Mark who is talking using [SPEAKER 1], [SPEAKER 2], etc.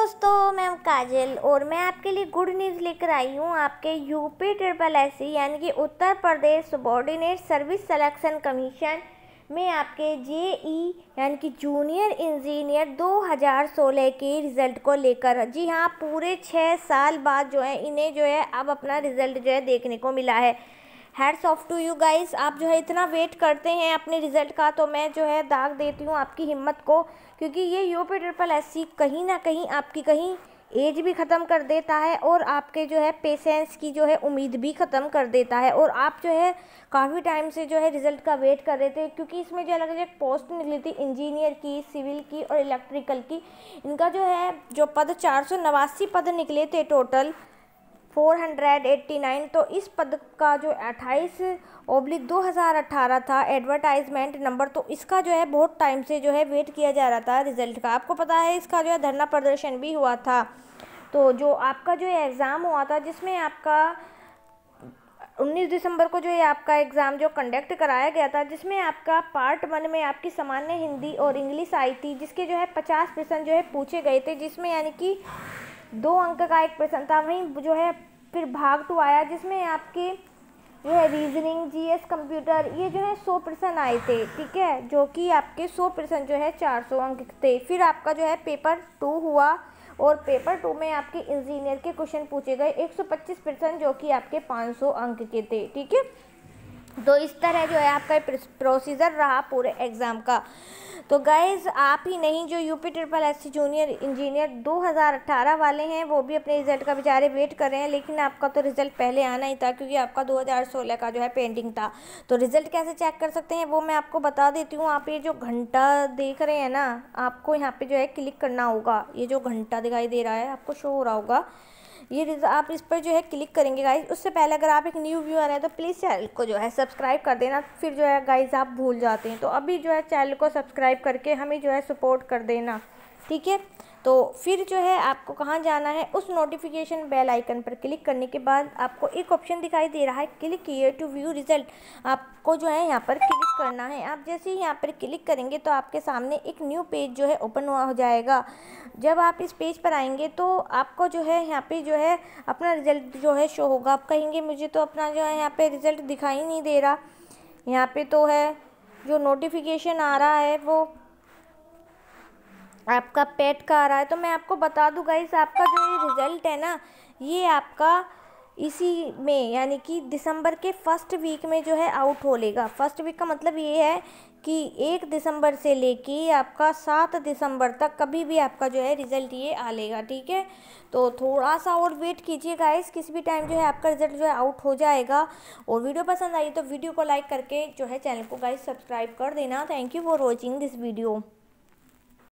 [SPEAKER 1] दोस्तों मैं काजल और मैं आपके लिए गुड न्यूज़ लेकर आई हूँ आपके यूपी ट्रिपल एस यानी कि Uttar Pradesh subordinate service selection commission में आपके ई e, यानी कि जूनियर इंजीनियर 2016 के रिज़ल्ट को लेकर जी हाँ पूरे छः साल बाद जो है इन्हें जो है अब अपना रिज़ल्ट जो है देखने को मिला है hats off to you guys आप जो है इतना वेट करते हैं अपने रिज़ल्ट का तो मैं जो है दाग देती हूँ आपकी हिम्मत को क्योंकि ये U P triple S C कहीं ना कहीं आपकी कहीं एज भी ख़त्म कर देता है और आपके जो है पेशेंस की जो है उम्मीद भी ख़त्म कर देता है और आप जो है काफ़ी टाइम से जो है रिज़ल्ट का वेट कर रहे थे क्योंकि इसमें जो अलग अलग पोस्ट निकली थी इंजीनियर की सिविल की और इलेक्ट्रिकल की इनका जो है जो पद चार पद निकले थे टोटल 489 तो इस पद का जो 28 ओब्लिक 2018 था एडवर्टाइजमेंट नंबर तो इसका जो है बहुत टाइम से जो है वेट किया जा रहा था रिजल्ट का आपको पता है इसका जो है धरना प्रदर्शन भी हुआ था तो जो आपका जो एग्ज़ाम हुआ था जिसमें आपका 19 दिसंबर को जो ये आपका एग्ज़ाम जो कंडक्ट कराया गया था जिसमें आपका पार्ट वन में आपकी सामान्य हिंदी और इंग्लिश आई थी जिसके जो है 50 परसेंट जो है पूछे गए थे जिसमें यानी कि दो अंक का एक प्रश्न था वहीं जो है फिर भाग टू आया जिसमें आपके जो है रीजनिंग जीएस कंप्यूटर ये जो है सौ परसेंट आए थे ठीक है जो कि आपके सौ परसेंट जो है चार सौ अंक थे फिर आपका जो है पेपर टू हुआ और पेपर टू में आपके इंजीनियर के क्वेश्चन पूछे गए एक सौ पच्चीस परसेंट जो कि आपके पाँच सौ अंक के थे ठीक है तो इस तरह जो है आपका प्रोसीजर रहा पूरे एग्ज़ाम का तो गाइज आप ही नहीं जो UP triple S C junior engineer 2018 वाले हैं वो भी अपने रिज़ल्ट का बेचारे वेट कर रहे हैं लेकिन आपका तो रिज़ल्ट पहले आना ही था क्योंकि आपका 2016 का जो है पेंडिंग था तो रिज़ल्ट कैसे चेक कर सकते हैं वो मैं आपको बता देती हूँ आप ये जो घंटा देख रहे हैं ना आपको यहाँ पर जो है क्लिक करना होगा ये जो घंटा दिखाई दे रहा है आपको शो हो रहा होगा ये आप इस पर जो है क्लिक करेंगे गाइज उससे पहले अगर आप एक न्यू व्यूअर हैं तो प्लीज़ चैनल को जो है सब्सक्राइब कर देना फिर जो है गाइज आप भूल जाते हैं तो अभी जो है चैनल को सब्सक्राइब करके हमें जो है सपोर्ट कर देना ठीक है तो फिर जो है आपको कहाँ जाना है उस नोटिफिकेशन बेल आइकन पर क्लिक करने के बाद आपको एक ऑप्शन दिखाई दे रहा है क्लिक किए टू व्यू रिजल्ट आपको जो है यहाँ पर क्लिक करना है आप जैसे ही यहाँ पर क्लिक करेंगे तो आपके सामने एक न्यू पेज जो है ओपन हुआ हो जाएगा जब आप इस पेज पर आएंगे तो आपको जो है यहाँ पर जो है अपना रिज़ल्ट जो है शो होगा आप कहेंगे मुझे तो अपना जो है यहाँ पर रिज़ल्ट दिखाई नहीं दे रहा यहाँ पर तो है जो नोटिफिकेशन आ रहा है वो आपका पेट का आ रहा है तो मैं आपको बता दूँ गाइस आपका जो ये रिज़ल्ट है ना ये आपका इसी में यानी कि दिसंबर के फर्स्ट वीक में जो है आउट हो लेगा फर्स्ट वीक का मतलब ये है कि एक दिसंबर से लेके आपका सात दिसंबर तक कभी भी आपका जो है रिज़ल्ट ये आ लेगा ठीक है तो थोड़ा सा और वेट कीजिए गाइस किसी भी टाइम जो है आपका रिज़ल्ट जो है आउट हो जाएगा और वीडियो पसंद आई तो वीडियो को लाइक करके जो है चैनल को गाइस सब्सक्राइब कर देना thank you for watching this video